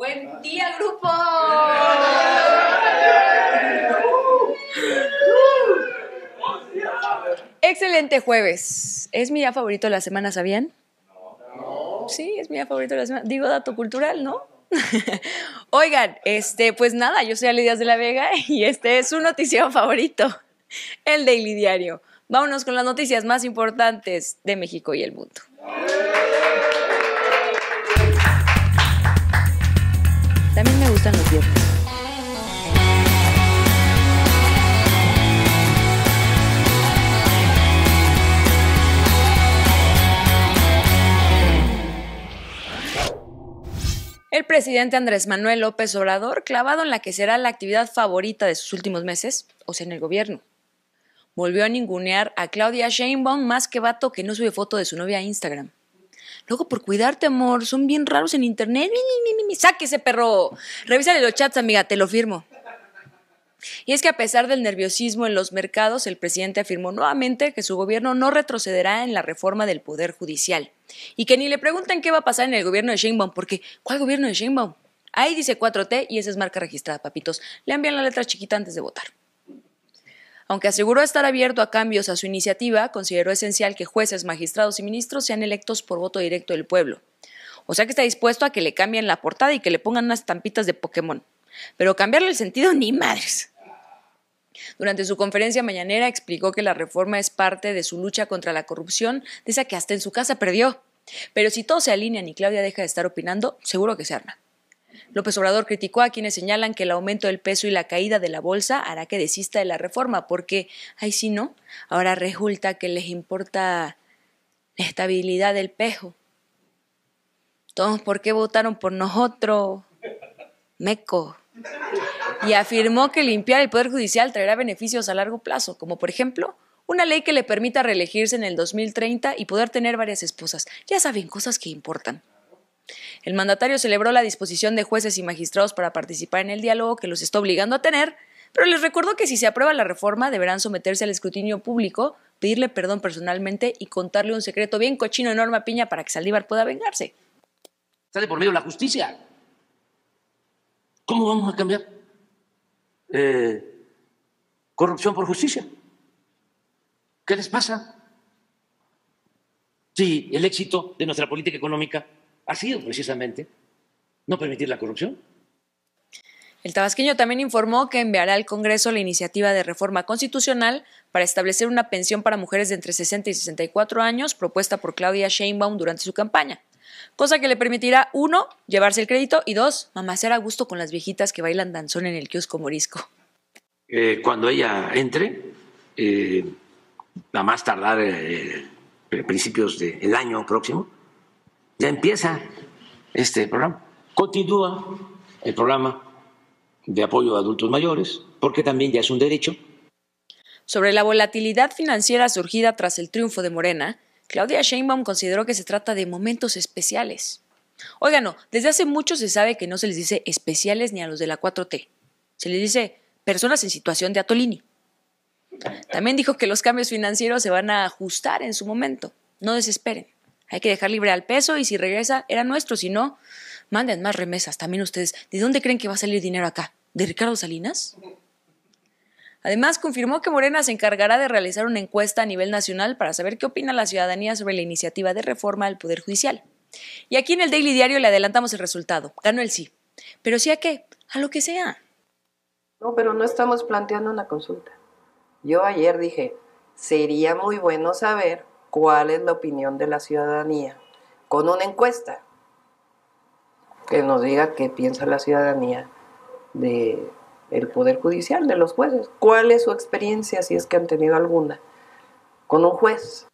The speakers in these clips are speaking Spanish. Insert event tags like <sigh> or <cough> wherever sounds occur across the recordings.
Buen día, grupo. Excelente jueves. Es mi día favorito de la semana, ¿sabían? No. Sí, es mi día favorito de la semana. Digo dato cultural, ¿no? <laughs> Oigan, este, pues nada, yo soy Alidias de la Vega y este es su noticiero favorito, el Daily Diario. Vámonos con las noticias más importantes de México y el mundo. También me gustan los viejos. El presidente Andrés Manuel López Obrador clavado en la que será la actividad favorita de sus últimos meses, o sea, en el gobierno. Volvió a ningunear a Claudia Sheinbaum más que vato que no sube foto de su novia a Instagram. Luego, por cuidarte, amor, son bien raros en internet. ese perro. Revísale los chats, amiga, te lo firmo. Y es que a pesar del nerviosismo en los mercados, el presidente afirmó nuevamente que su gobierno no retrocederá en la reforma del Poder Judicial. Y que ni le pregunten qué va a pasar en el gobierno de Sheinbaum, porque ¿cuál gobierno de Sheinbaum? Ahí dice 4T y esa es marca registrada, papitos. Le envían la letra chiquita antes de votar. Aunque aseguró estar abierto a cambios a su iniciativa, consideró esencial que jueces, magistrados y ministros sean electos por voto directo del pueblo. O sea que está dispuesto a que le cambien la portada y que le pongan unas tampitas de Pokémon. Pero cambiarle el sentido <laughs> ni madres. Durante su conferencia mañanera explicó que la reforma es parte de su lucha contra la corrupción, de esa que hasta en su casa perdió. Pero si todos se alinean y Claudia deja de estar opinando, seguro que se arma. López Obrador criticó a quienes señalan que el aumento del peso y la caída de la bolsa hará que desista de la reforma, porque, ay, si no, ahora resulta que les importa la estabilidad del pejo. ¿Todos ¿por qué votaron por nosotros? Meco. Y afirmó que limpiar el Poder Judicial traerá beneficios a largo plazo, como por ejemplo una ley que le permita reelegirse en el 2030 y poder tener varias esposas. Ya saben, cosas que importan. El mandatario celebró la disposición de jueces y magistrados para participar en el diálogo que los está obligando a tener, pero les recuerdo que si se aprueba la reforma deberán someterse al escrutinio público, pedirle perdón personalmente y contarle un secreto bien cochino enorme a Piña para que Saldívar pueda vengarse. de por medio la justicia. ¿Cómo vamos a cambiar eh, corrupción por justicia? ¿Qué les pasa? Sí, el éxito de nuestra política económica ha sido precisamente no permitir la corrupción. El tabasqueño también informó que enviará al Congreso la iniciativa de reforma constitucional para establecer una pensión para mujeres de entre 60 y 64 años propuesta por Claudia Sheinbaum durante su campaña, cosa que le permitirá, uno, llevarse el crédito y dos, mamacer a gusto con las viejitas que bailan danzón en el kiosco morisco. Eh, cuando ella entre, eh, a más tardar eh, principios del año próximo, ya empieza este programa. Continúa el programa de apoyo a adultos mayores, porque también ya es un derecho. Sobre la volatilidad financiera surgida tras el triunfo de Morena, Claudia Sheinbaum consideró que se trata de momentos especiales. Oigan, no, desde hace mucho se sabe que no se les dice especiales ni a los de la 4T. Se les dice personas en situación de Atolini. También dijo que los cambios financieros se van a ajustar en su momento. No desesperen. Hay que dejar libre al peso y si regresa era nuestro, si no, manden más remesas también ustedes. ¿De dónde creen que va a salir dinero acá? ¿De Ricardo Salinas? Además, confirmó que Morena se encargará de realizar una encuesta a nivel nacional para saber qué opina la ciudadanía sobre la iniciativa de reforma al Poder Judicial. Y aquí en el Daily Diario le adelantamos el resultado. Ganó el sí. ¿Pero sí a qué? A lo que sea. No, pero no estamos planteando una consulta. Yo ayer dije, sería muy bueno saber cuál es la opinión de la ciudadanía con una encuesta que nos diga qué piensa la ciudadanía de el poder judicial de los jueces, cuál es su experiencia si es que han tenido alguna con un juez.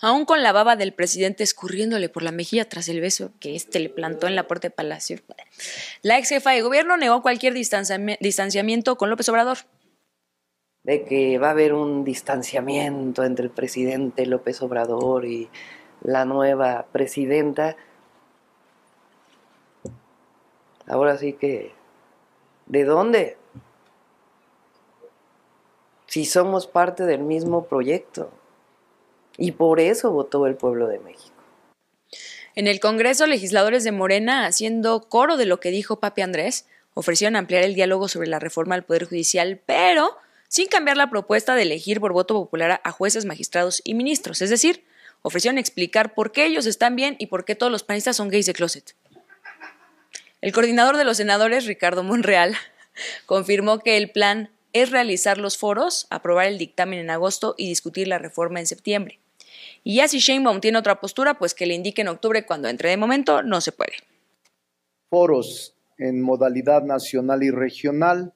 Aún con la baba del presidente escurriéndole por la mejilla tras el beso que éste le plantó en la puerta de Palacio, la ex jefa de gobierno negó cualquier distanciamiento con López Obrador de que va a haber un distanciamiento entre el presidente López Obrador y la nueva presidenta. Ahora sí que, ¿de dónde? Si somos parte del mismo proyecto. Y por eso votó el pueblo de México. En el Congreso, legisladores de Morena, haciendo coro de lo que dijo Papi Andrés, ofrecieron ampliar el diálogo sobre la reforma al Poder Judicial, pero sin cambiar la propuesta de elegir por voto popular a jueces, magistrados y ministros. Es decir, ofrecieron explicar por qué ellos están bien y por qué todos los panistas son gays de closet. El coordinador de los senadores, Ricardo Monreal, <laughs> confirmó que el plan es realizar los foros, aprobar el dictamen en agosto y discutir la reforma en septiembre. Y ya si Sheinbaum tiene otra postura, pues que le indique en octubre cuando entre. De momento no se puede. Foros en modalidad nacional y regional,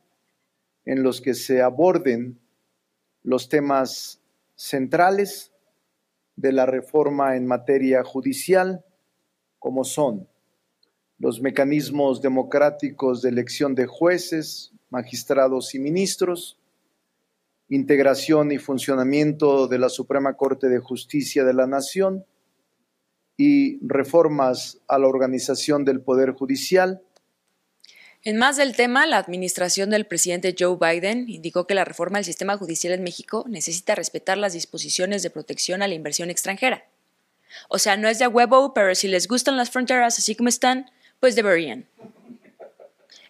en los que se aborden los temas centrales de la reforma en materia judicial, como son los mecanismos democráticos de elección de jueces, magistrados y ministros, integración y funcionamiento de la Suprema Corte de Justicia de la Nación y reformas a la organización del Poder Judicial, en más del tema, la administración del presidente Joe Biden indicó que la reforma del sistema judicial en México necesita respetar las disposiciones de protección a la inversión extranjera. O sea, no es de huevo, pero si les gustan las fronteras así como están, pues deberían.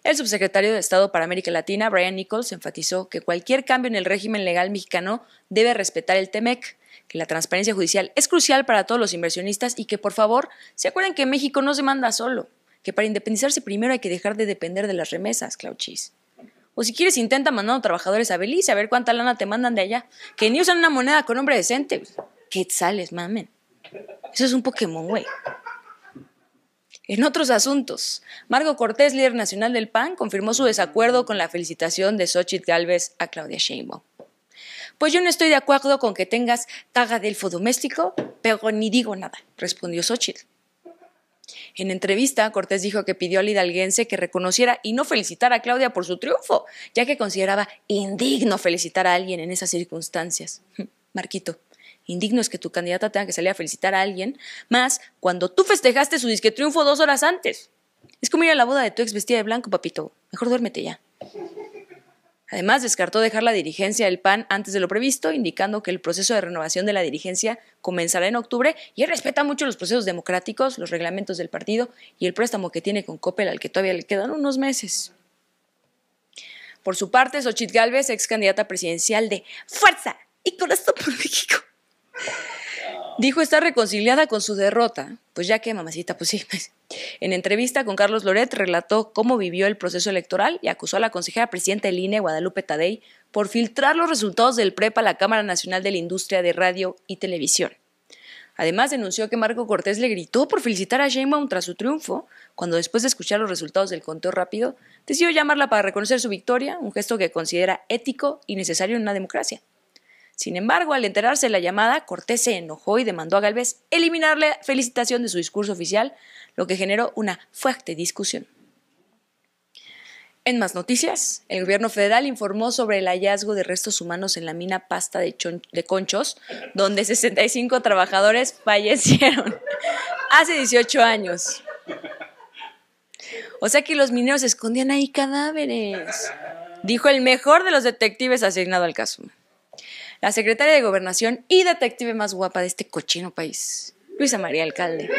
El subsecretario de Estado para América Latina, Brian Nichols, enfatizó que cualquier cambio en el régimen legal mexicano debe respetar el TEMEC, que la transparencia judicial es crucial para todos los inversionistas y que, por favor, se acuerden que México no se manda solo que para independizarse primero hay que dejar de depender de las remesas, Clauchis. O si quieres, intenta mandando trabajadores a Belice a ver cuánta lana te mandan de allá. Que ni usan una moneda con nombre decente. Quetzales, mamen. Eso es un Pokémon, güey. En otros asuntos, Margo Cortés, líder nacional del PAN, confirmó su desacuerdo con la felicitación de Xochitl Galvez a Claudia Sheinbaum. Pues yo no estoy de acuerdo con que tengas taga del doméstico, pero ni digo nada, respondió Xochitl. En entrevista, Cortés dijo que pidió al hidalguense que reconociera y no felicitara a Claudia por su triunfo, ya que consideraba indigno felicitar a alguien en esas circunstancias. <laughs> Marquito, indigno es que tu candidata tenga que salir a felicitar a alguien, más cuando tú festejaste su disque triunfo dos horas antes. Es como ir a la boda de tu ex vestida de blanco, papito. Mejor duérmete ya. Además, descartó dejar la dirigencia del PAN antes de lo previsto, indicando que el proceso de renovación de la dirigencia comenzará en octubre y él respeta mucho los procesos democráticos, los reglamentos del partido y el préstamo que tiene con Coppel al que todavía le quedan unos meses. Por su parte, Xochitl Gálvez, ex candidata presidencial de Fuerza y Corazón por México, dijo estar reconciliada con su derrota. Pues ya que, mamacita, pues sí, pues, en entrevista con Carlos Loret relató cómo vivió el proceso electoral y acusó a la consejera presidenta del INE, Guadalupe Tadei, por filtrar los resultados del PREPA a la Cámara Nacional de la Industria de Radio y Televisión. Además, denunció que Marco Cortés le gritó por felicitar a Sheinbaum tras su triunfo, cuando después de escuchar los resultados del conteo rápido, decidió llamarla para reconocer su victoria, un gesto que considera ético y necesario en una democracia. Sin embargo, al enterarse de la llamada, Cortés se enojó y demandó a Galvez eliminar la felicitación de su discurso oficial, lo que generó una fuerte discusión. En más noticias, el gobierno federal informó sobre el hallazgo de restos humanos en la mina Pasta de, de Conchos, donde 65 trabajadores fallecieron <laughs> hace 18 años. O sea que los mineros escondían ahí cadáveres, dijo el mejor de los detectives asignado al caso la secretaria de Gobernación y detective más guapa de este cochino país, Luisa María Alcalde.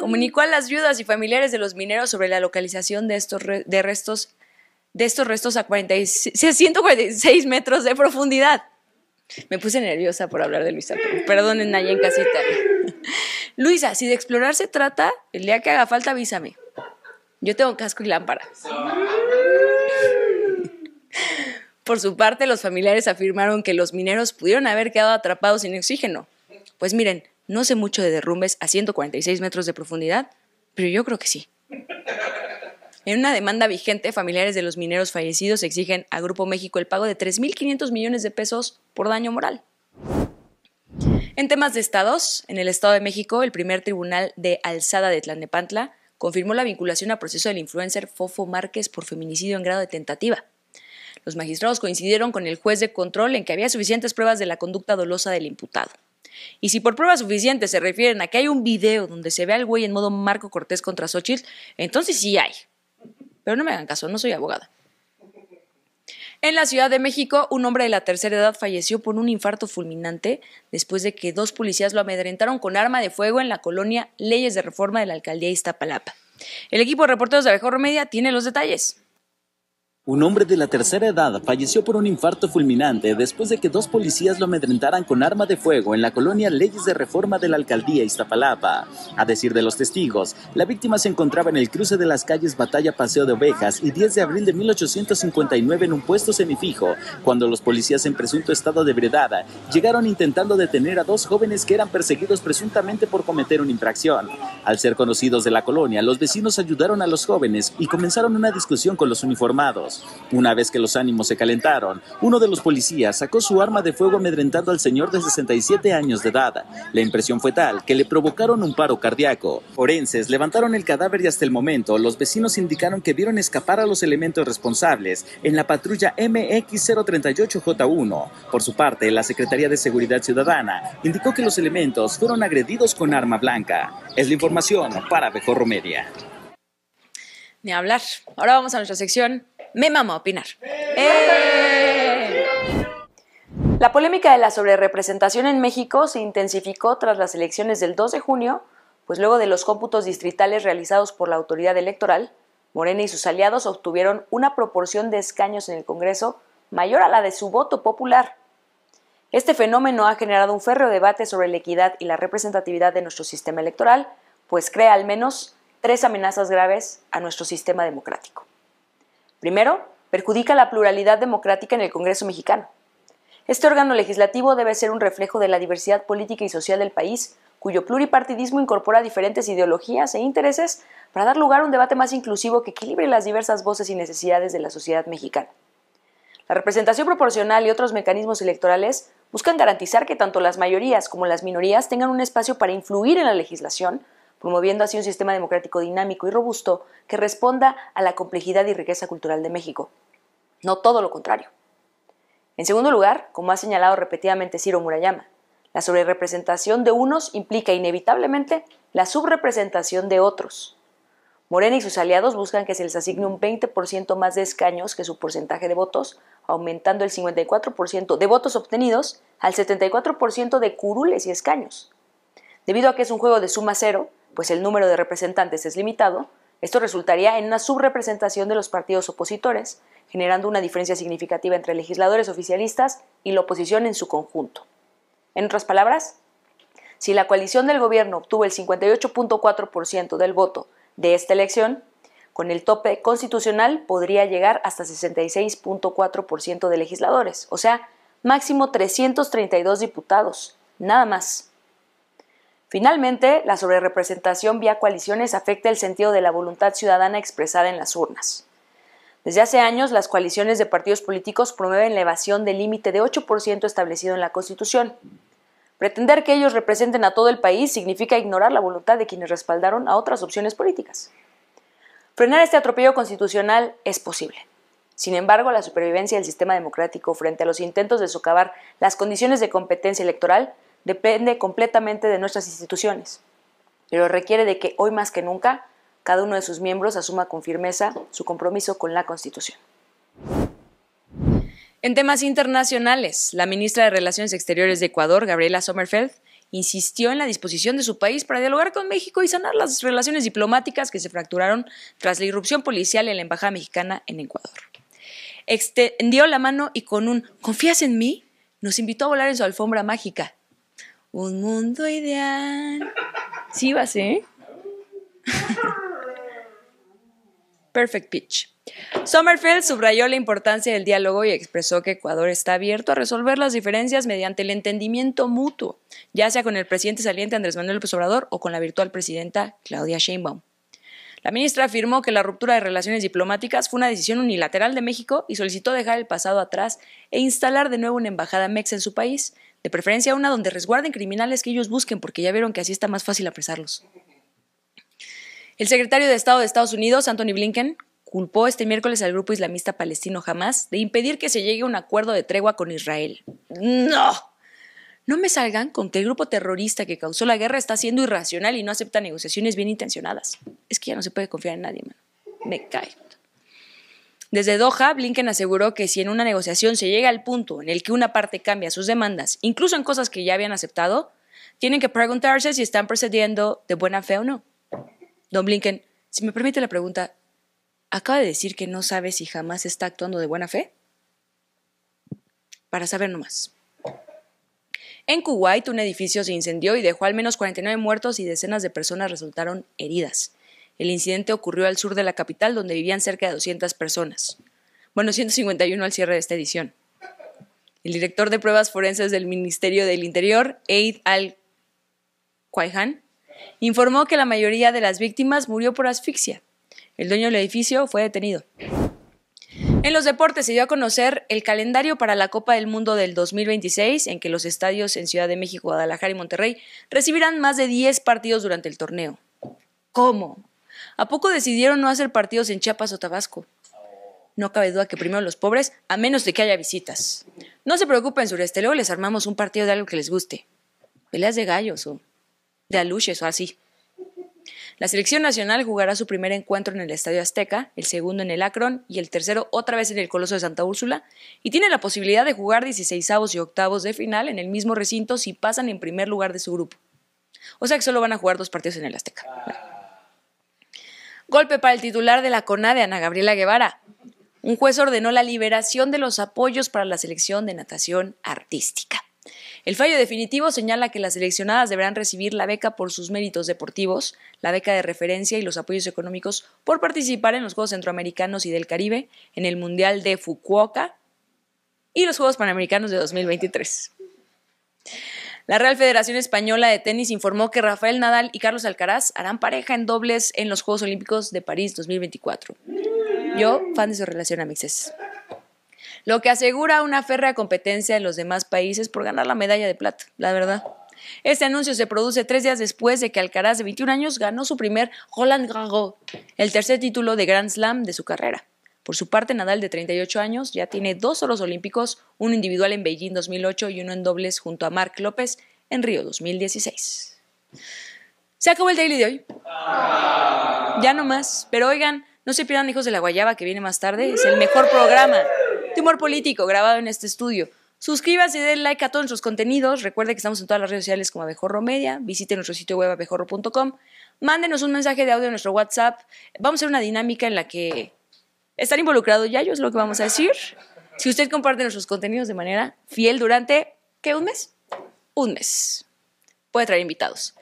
Comunicó a las viudas y familiares de los mineros sobre la localización de estos, de restos, de estos restos a 46, 146 metros de profundidad. Me puse nerviosa por hablar de Luisa, pero perdonen allá en casita. <laughs> Luisa, si de explorar se trata, el día que haga falta avísame. Yo tengo casco y lámpara. <laughs> <laughs> Por su parte, los familiares afirmaron que los mineros pudieron haber quedado atrapados sin oxígeno. Pues miren, no sé mucho de derrumbes a 146 metros de profundidad, pero yo creo que sí. En una demanda vigente, familiares de los mineros fallecidos exigen a Grupo México el pago de 3.500 millones de pesos por daño moral. En temas de estados, en el Estado de México, el primer tribunal de alzada de Tlanepantla confirmó la vinculación a proceso del influencer Fofo Márquez por feminicidio en grado de tentativa. Los magistrados coincidieron con el juez de control en que había suficientes pruebas de la conducta dolosa del imputado. Y si por pruebas suficientes se refieren a que hay un video donde se ve al güey en modo Marco Cortés contra Xochitl, entonces sí hay. Pero no me hagan caso, no soy abogada. En la Ciudad de México, un hombre de la tercera edad falleció por un infarto fulminante después de que dos policías lo amedrentaron con arma de fuego en la colonia Leyes de Reforma de la alcaldía Iztapalapa. El equipo de reporteros de Abejorro Media tiene los detalles. Un hombre de la tercera edad falleció por un infarto fulminante después de que dos policías lo amedrentaran con arma de fuego en la colonia Leyes de Reforma de la alcaldía Iztapalapa. A decir de los testigos, la víctima se encontraba en el cruce de las calles Batalla Paseo de Ovejas y 10 de abril de 1859 en un puesto semifijo, cuando los policías en presunto estado de ebriedad llegaron intentando detener a dos jóvenes que eran perseguidos presuntamente por cometer una infracción. Al ser conocidos de la colonia, los vecinos ayudaron a los jóvenes y comenzaron una discusión con los uniformados. Una vez que los ánimos se calentaron, uno de los policías sacó su arma de fuego amedrentando al señor de 67 años de edad. La impresión fue tal que le provocaron un paro cardíaco. Forenses levantaron el cadáver y hasta el momento los vecinos indicaron que vieron escapar a los elementos responsables en la patrulla MX038J1. Por su parte, la Secretaría de Seguridad Ciudadana indicó que los elementos fueron agredidos con arma blanca. Es la información para Bejorro Media. Ni hablar. Ahora vamos a nuestra sección me mama opinar. Eh. La polémica de la sobrerepresentación en México se intensificó tras las elecciones del 2 de junio, pues luego de los cómputos distritales realizados por la autoridad electoral, Morena y sus aliados obtuvieron una proporción de escaños en el Congreso mayor a la de su voto popular. Este fenómeno ha generado un férreo debate sobre la equidad y la representatividad de nuestro sistema electoral, pues crea al menos tres amenazas graves a nuestro sistema democrático. Primero, perjudica la pluralidad democrática en el Congreso mexicano. Este órgano legislativo debe ser un reflejo de la diversidad política y social del país, cuyo pluripartidismo incorpora diferentes ideologías e intereses para dar lugar a un debate más inclusivo que equilibre las diversas voces y necesidades de la sociedad mexicana. La representación proporcional y otros mecanismos electorales buscan garantizar que tanto las mayorías como las minorías tengan un espacio para influir en la legislación, promoviendo así un sistema democrático dinámico y robusto que responda a la complejidad y riqueza cultural de México. No todo lo contrario. En segundo lugar, como ha señalado repetidamente Ciro Murayama, la sobrerepresentación de unos implica inevitablemente la subrepresentación de otros. Morena y sus aliados buscan que se les asigne un 20% más de escaños que su porcentaje de votos, aumentando el 54% de votos obtenidos al 74% de curules y escaños. Debido a que es un juego de suma cero, pues el número de representantes es limitado, esto resultaría en una subrepresentación de los partidos opositores, generando una diferencia significativa entre legisladores oficialistas y la oposición en su conjunto. En otras palabras, si la coalición del gobierno obtuvo el 58.4% del voto de esta elección, con el tope constitucional podría llegar hasta 66.4% de legisladores, o sea, máximo 332 diputados, nada más. Finalmente, la sobrerepresentación vía coaliciones afecta el sentido de la voluntad ciudadana expresada en las urnas. Desde hace años, las coaliciones de partidos políticos promueven la evasión del límite de 8% establecido en la Constitución. Pretender que ellos representen a todo el país significa ignorar la voluntad de quienes respaldaron a otras opciones políticas. Frenar este atropello constitucional es posible. Sin embargo, la supervivencia del sistema democrático frente a los intentos de socavar las condiciones de competencia electoral depende completamente de nuestras instituciones, pero requiere de que hoy más que nunca cada uno de sus miembros asuma con firmeza su compromiso con la Constitución. En temas internacionales, la ministra de Relaciones Exteriores de Ecuador, Gabriela Sommerfeld, insistió en la disposición de su país para dialogar con México y sanar las relaciones diplomáticas que se fracturaron tras la irrupción policial en la Embajada Mexicana en Ecuador. Extendió la mano y con un ¿confías en mí? nos invitó a volar en su alfombra mágica, un mundo ideal. Sí, va, ser. ¿eh? <laughs> Perfect pitch. Sommerfeld subrayó la importancia del diálogo y expresó que Ecuador está abierto a resolver las diferencias mediante el entendimiento mutuo, ya sea con el presidente saliente Andrés Manuel López Obrador o con la virtual presidenta Claudia Sheinbaum. La ministra afirmó que la ruptura de relaciones diplomáticas fue una decisión unilateral de México y solicitó dejar el pasado atrás e instalar de nuevo una embajada MEX en su país, de preferencia una donde resguarden criminales que ellos busquen porque ya vieron que así está más fácil apresarlos. El secretario de Estado de Estados Unidos, Anthony Blinken, culpó este miércoles al grupo islamista palestino Hamas de impedir que se llegue a un acuerdo de tregua con Israel. ¡No! No me salgan con que el grupo terrorista que causó la guerra está siendo irracional y no acepta negociaciones bien intencionadas. Es que ya no se puede confiar en nadie, mano. Me cae. Desde Doha, Blinken aseguró que si en una negociación se llega al punto en el que una parte cambia sus demandas, incluso en cosas que ya habían aceptado, tienen que preguntarse si están procediendo de buena fe o no. Don Blinken, si me permite la pregunta, ¿acaba de decir que no sabe si jamás está actuando de buena fe? Para saber nomás. En Kuwait, un edificio se incendió y dejó al menos 49 muertos y decenas de personas resultaron heridas. El incidente ocurrió al sur de la capital, donde vivían cerca de 200 personas. Bueno, 151 al cierre de esta edición. El director de pruebas forenses del Ministerio del Interior, Aid al-Kwaihan, informó que la mayoría de las víctimas murió por asfixia. El dueño del edificio fue detenido. En los deportes se dio a conocer el calendario para la Copa del Mundo del 2026, en que los estadios en Ciudad de México, Guadalajara y Monterrey recibirán más de 10 partidos durante el torneo. ¿Cómo? ¿A poco decidieron no hacer partidos en Chiapas o Tabasco? No cabe duda que primero los pobres, a menos de que haya visitas. No se preocupen, sureste, luego les armamos un partido de algo que les guste. Peleas de gallos o de aluches o así. La selección nacional jugará su primer encuentro en el Estadio Azteca, el segundo en el Akron y el tercero otra vez en el Coloso de Santa Úrsula, y tiene la posibilidad de jugar 16 avos y octavos de final en el mismo recinto si pasan en primer lugar de su grupo. O sea que solo van a jugar dos partidos en el Azteca. Golpe para el titular de la CONADE, Ana Gabriela Guevara. Un juez ordenó la liberación de los apoyos para la selección de natación artística. El fallo definitivo señala que las seleccionadas deberán recibir la beca por sus méritos deportivos, la beca de referencia y los apoyos económicos por participar en los Juegos Centroamericanos y del Caribe, en el Mundial de Fukuoka y los Juegos Panamericanos de 2023. La Real Federación Española de Tenis informó que Rafael Nadal y Carlos Alcaraz harán pareja en dobles en los Juegos Olímpicos de París 2024. Yo, fan de su relación a Mixes lo que asegura una férrea competencia en los demás países por ganar la medalla de plata, la verdad. Este anuncio se produce tres días después de que Alcaraz, de 21 años, ganó su primer Roland Garros, el tercer título de Grand Slam de su carrera. Por su parte, Nadal, de 38 años, ya tiene dos solos olímpicos, uno individual en Beijing 2008 y uno en dobles junto a Marc López en Río 2016. Se acabó el daily de hoy. Ya no más. Pero oigan, no se pierdan Hijos de la Guayaba, que viene más tarde. Es el mejor programa. Tumor Político, grabado en este estudio. Suscríbase y den like a todos nuestros contenidos. Recuerde que estamos en todas las redes sociales como Abejorro Media. Visite nuestro sitio web abejorro.com. Mándenos un mensaje de audio en nuestro WhatsApp. Vamos a hacer una dinámica en la que están involucrados ya, yo es lo que vamos a decir. Si usted comparte nuestros contenidos de manera fiel durante, ¿qué? ¿Un mes? Un mes puede traer invitados.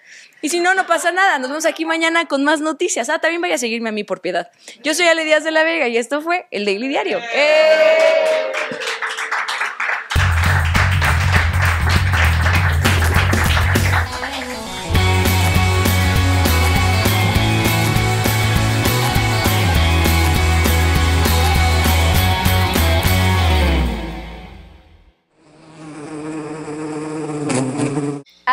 Y si no, no pasa nada. Nos vemos aquí mañana con más noticias. Ah, también vaya a seguirme a mi propiedad. Yo soy Ale Díaz de la Vega y esto fue El Daily Diario. ¡Eh!